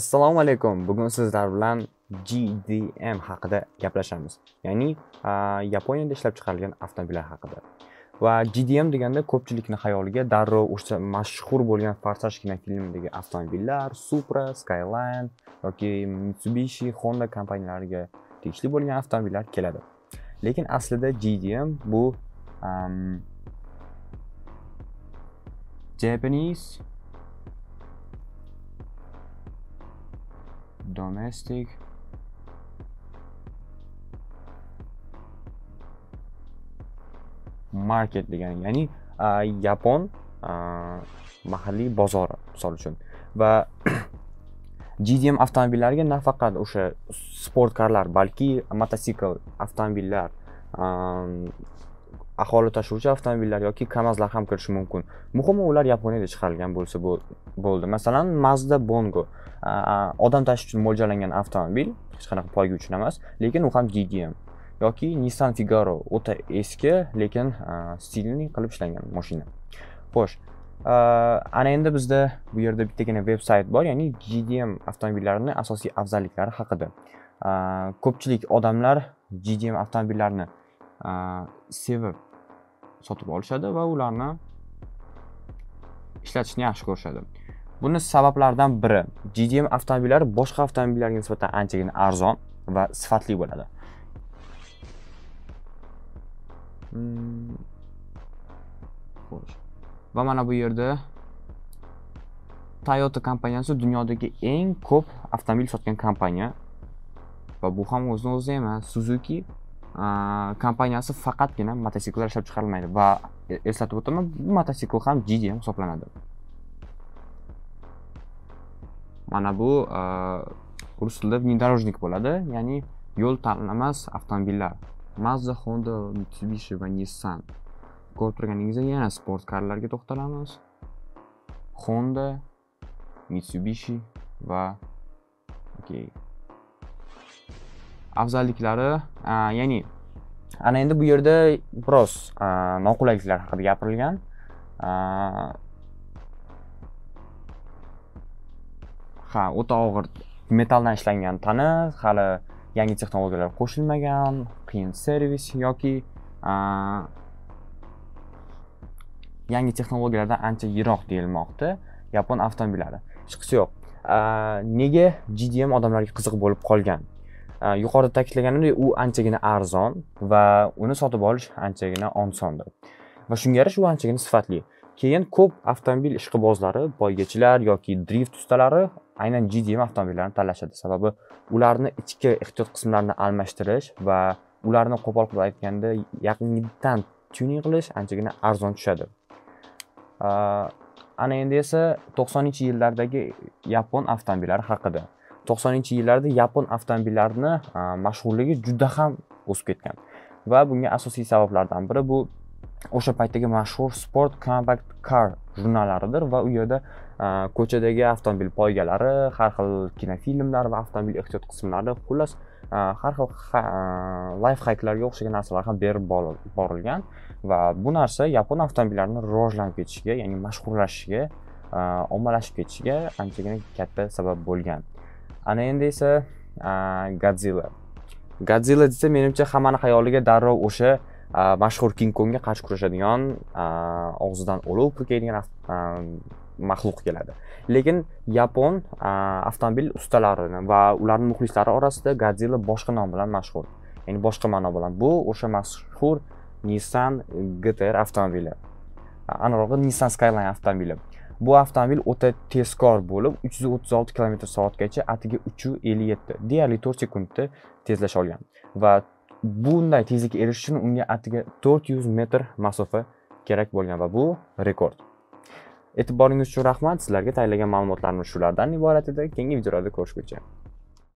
assalomu alaykum bugun sizlar bilan GDM haqida gaplashamiz ya'ni yaponiyada ishlab chiqarilgan avtomobillar haqida va GDM deganda ko'pchilikni xayoliga darrov o'sha mashhur bo'lgan farsajgina filmidagi avtomobillar supra skyline yoki mitsubishi honda kompaniyalariga tegishli bo'lgan avtomobillar keladi lekin aslida GDM bu um, Japanese domestic market degani ya'ni yapon mahalliy bozori misol uchun va gdm avtomobillariga nafaqat o'sha sport karlar balki mototsikl avtomobillar aholi tashuvchi avtomobillar yoki kamazlar ham kirishi mumkin muhimi ular yaponiyada chiqarilgan bo'lsa bo'ldi masalan mazda bongo odam tashish uchun mo'ljallangan avtomobil hech qanaqa poyga uchun emas lekin u ham ggm yoki nissan figaro o'ta eski lekin stilniy qilib ishlangan mashina xo'sh ana endi bizda bu yerda bittagina veb sayt bor ya'ni gdm avtomobillarini asosiy afzalliklari haqida ko'pchilik odamlar gdm avtomobillarini sevib sotib olishadi va ularni ishlatishni yaxshi ko'rishadi buni sabablaridan biri gdm avtomobillari boshqa avtomobillarga nisbatan anchagina arzon va sifatli bo'ladi hmm. xo'sh va mana bu yerda toyota kompaniyasi dunyodagi eng ko'p avtomobil sotgan kompaniya va bu ham o'zini o'zi emas suzuki kompaniyasi faqatgina mototsikllar ishlab chiqarilmaydi va eslatib o'taman bu mototsikl ham gdm hisoblanadi mana bu e, rus tilida внедорожник bo'ladi ya'ni yo'l tanlamas avtomobillar mazda honda mitsubishi va nissan ko'rib turganingizdek yana sport karlarga to'xtalamiz honda mitsubishi va okay. afzalliklari e, ya'ni ana endi bu yerda biroz e, noqulayliklar haqida gapirilgan ha o'ta og'ir metalldan ishlangan tana hali yangi texnologiyalar qo'shilmagan qiyin servis yoki yangi texnologiyalardan ancha yiroq deyilmoqda yapon avtomobillari chiqisi yo'q nega gdm odamlarga qiziq bo'lib qolgan yuqorida ta'kidlaganimdek u anchagina arzon va uni sotib olish anchagina osondir va shunga yarasha u anchagina sifatli keyin ko'p avtomobil ishqibozlari poygachilar yoki drift ustalari aynan GDM avtomobillarini tanlashadi sababi ularni ichki ehtiyot qismlarini almashtirish va ularni qo'pol qilib aytganda yaqindan tyuning qilish anchagina arzon tushadi ana endi esa to'qsoninchi yillardagi yapon avtomobillari haqida to'qsoninchi yillarda yapon avtomobillarini mashhurligi juda ham o'sib ketgan va bunga asosiy sabablardan biri bu o'sha paytdagi mashhur sport compact car jurnallaridir va u yerda ko'chadagi avtomobil poygalari har xil kinofilmlar va avtomobil ehtiyot qismlari xullas har xil layf hacklarga o'xshagan narsalar ham berib borilgan va bu narsa yapon avtomobillarini rivojlanib ketishiga ya'ni mashhurlashishiga ommalashib ketishiga anchagina katta sabab bo'lgan ana endi esa godzilla godzilla desa menimcha hammani xayoliga darrov o'sha mashhur king kongga qarshi kurashadigan og'zidan olov purkaydigan maxluq keladi lekin yapon avtomobil ustalarini va ularni muxlislari orasida godzilla boshqa nom bilan mashhur ya'ni boshqa ma'no bilan bu o'sha mashhur nissan gtr avtomobili aniqrog'i nissan skyline avtomobili bu avtomobil o'ta tezkor bo'lib uch yuz o'ttiz olti kilometr soatgacha atigi uch ellik yetti deyarli to'rt sekundda tezlasha olgan va bunday tezlikka erishish uchun unga atigi 400 metr masofa kerak bo'lgan va bu rekord e'tiboringiz uchun rahmat sizlarga tayyorlagan ma'lumotlarimiz shulardan iborat edi keyingi videolarda ko'rishguncha